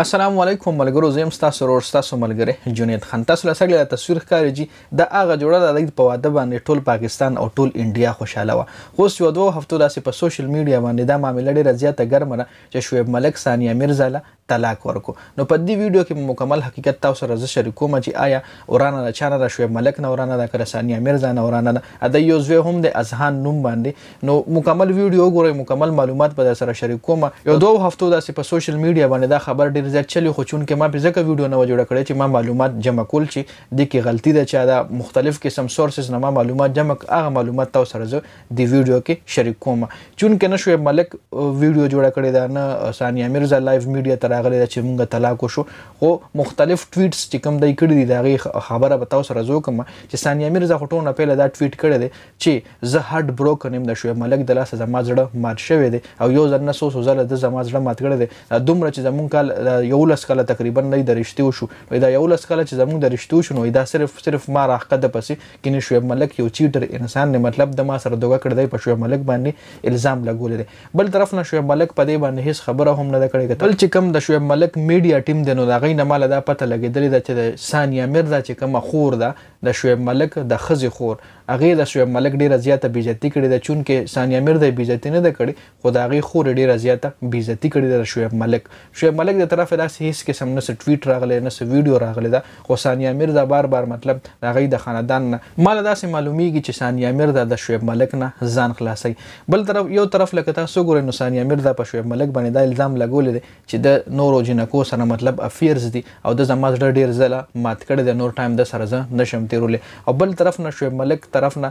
السلام علیکم ملګرو زم تاسو ورور تاسو ملګری جنید خان تاسو لسر له تصویر ښکاری جی د هغه جوړه د په واده باندې ټول پاکستان او ټول انډیا خوشاله و خو یو دوه هفتو داسې په سوشل میډیا باندې دا معاملې ډیره زیاته ګرمه چې شعیب ملک ثانیه میرزا له طلاق ورکو نو په دې ویډیو کې مکمل حقیقت تاسو سره زه شریکوم چې آیا اورانه د چانه د شعیب ملک نه اورانه د کرسانیا مرزا نه اورانه ده د یو زوی هم د اذهان نوم باندې نو مکمل ویډیو ګورئ مکمل معلومات به سره شریکوم یو دوه هفتو داسې په سوشل میډیا باندې دا خبر ډیر زیات چلی خو چون کې ما په ځکه ویډیو نه جوړ کړی چې ما معلومات جمع کول چې د کې غلطي ده چې دا مختلف قسم سورسز نه ما معلومات جمع هغه معلومات تاسو سره زه د ویډیو کې شریکوم چون کې نه شعیب ملک ویډیو جوړ کړی دا نه سانیا مرزا لایو میډیا تر راغلی دا چې مونږه طلاق وشو خو مختلف ټویټس چې کوم دای کړی دی دا غي خبره به تاسو سره زو کوم چې ثانیا میرزا خټونه پیله دا ټویټ کړی دی چې زه هارت بروکن يم د شوې ملک د لاس زما زړه مات شوی دی او یو ځل نه سو سو زله د زما زړه مات کړی دی دومره چې زمون کال یو لس کال تقریبا نه د رښتې وشو وای دا یو لس کال چې زمون د رښتې وشو نو دا صرف صرف ما راخقه د پسې کینې شوې ملک یو چیټر انسان نه مطلب د ما سره دوګه کړ دی په شوې ملک باندې الزام لګول دي بل طرف نه شوې ملک په دې باندې هیڅ خبره هم نه کړې بل چې کم د شعیب ملک میډیا ټیم دی نو دا غي نه مال دا پته لګیدلی دا چې سانیا مرزا چې کومه خور ده د شعیب ملک د خزي خور هغه د شعیب ملک ډیره زیاته بیزتی کړې ده چونکې ثانیا میر د بیزتی نه ده کړې خو د هغه خور ډیره زیاته بیزتی کړې ده شعیب ملک شعیب ملک د طرف داسې هیڅ قسم نه ټویټ راغلی نه ویډیو راغلی ده خو ثانیا میر دا بار بار مطلب هغه د خاندان نه مال داسې معلومیږي چې ثانیا میر د شعیب ملک نه ځان خلاصي بل طرف یو طرف لکه تاسو ګورئ نو ثانیا میر د شعیب ملک باندې دا الزام لګولې ده چې د نورو جنکو سره مطلب افیرز دي او د زما زړه ډیر زله مات کړي د نور ټایم د سره زه نشم تیرولې او بل طرف نه شعیب ملک طرف نه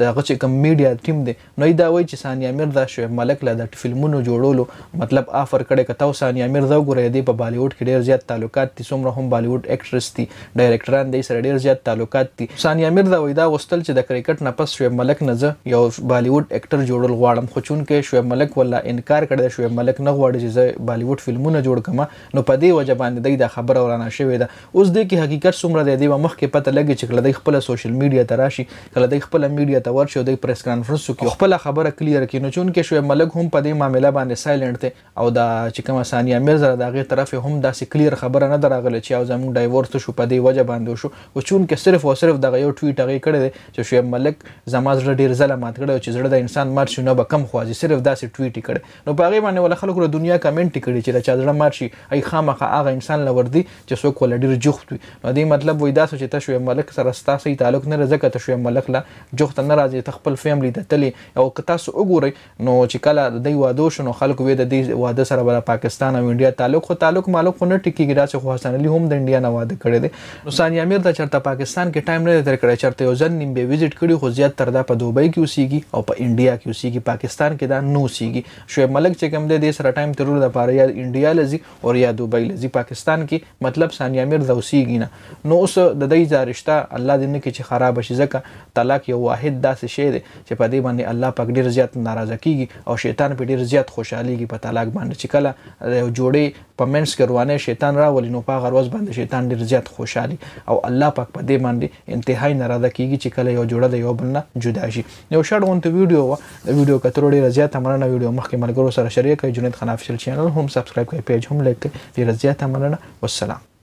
د غچې کم میډیا ټیم دی نو دا وایي چې سانیا مرزا شعیب ملک له د فلمونو جوړولو مطلب آفر کړي کته او سانیا مرزا ګورې دی په بالیوډ کې ډیر زیات تعلقات دي څومره هم بالیوډ اکټریس دي ډایریکټران دی سره ډیر زیات تعلقات دي سانیا مرزا وایي دا غوښتل چې د کرکټ نه پس شعیب ملک نه زه یو بالیوډ اکټر جوړول غواړم خو چون کې شعیب ملک ولا انکار کړی دی شعیب ملک نه غواړي چې زه بالیوډ فلمونه جوړ کما نو په دې وجه باندې د خبره ورانه شوې ده اوس د کی حقیقت څومره دی د مخ کې پته لګی چې کله د خپل سوشل میډیا ته راشي کله د خپل میډیا ته ورشي او د پریس کانفرنس کې خپل خبره کلیر کړي نو چون کې شوې ملک هم په دې معاملې باندې سایلنت دی او دا چې کوم ثانیا مرزا د هغه طرف هم داسې کلیر خبره نه دراغله چې او زموږ ډایورس شو په دې وجه باندې شو او چون کې صرف او صرف دغه یو ټویټ هغه کړی دی چې شوې ملک زما زړه ډیر ظلمات کړی چې زړه د انسان مات شونه به کم خوځي صرف داسې ټویټ کړي نو په هغه باندې ول خلکو د دنیا کمنټ کړي چې چا زړه مات شي ای خامخه هغه انسان لوردي چې څوک ول ډیر جوخت وي نو دې مطلب وای دا چې تاسو ملک سره ستاسو تعلق نه ځکه ته شوی ملک لا جوخت نه راځي ته خپل فیملی د تلی او که تاسو وګورئ نو چې کله د دوی واده شنو خلک وې د دې واده سره بل پاکستان او انډیا تعلق خو تعلق معلوم خو نه ټکیږي دا چې خو حسن علي هم د انډیا نه واده کړی دی نو سانیا میر د چرته پاکستان کې ټایم نه تر کړی چرته یو ځن نیم به وزټ کړی خو زیات تر دا په دوبۍ کې اوسېږي او په انډیا کې اوسېږي پاکستان کې دا نه اوسېږي شوی ملک چې کوم دی د سره ټایم ترور د پاره یا انډیا لزی او یا دوبۍ لزی پاکستان کې مطلب سانیا میر د اوسېږي نه نو اوس د دې ځارښت الله دې نه کې چې خراب شي ځکه طلاق یو واحد داسې شی دی چې په دې باندې الله پاک ډیر زیات ناراضه کیږي او شیطان په ډیر زیات خوشحاليږي په طلاق باندې چې کله یو جوړې پمنټس کروانه شیطان راولي نو په غروز باندې شیطان ډیر زیات خوشحالي او الله پاک په دې باندې انتهایی ناراضه کیږي چې کله یو جوړه د یو بل نه جدا شي یو شړونته ویډیو د ویډیو کتر ډیر زیات مننه ویډیو مخکې ملګرو سره شریک کړئ جنید خان افیشل چینل هم سبسکرایب کړئ پیج هم لایک کړئ ډیر زیات مننه والسلام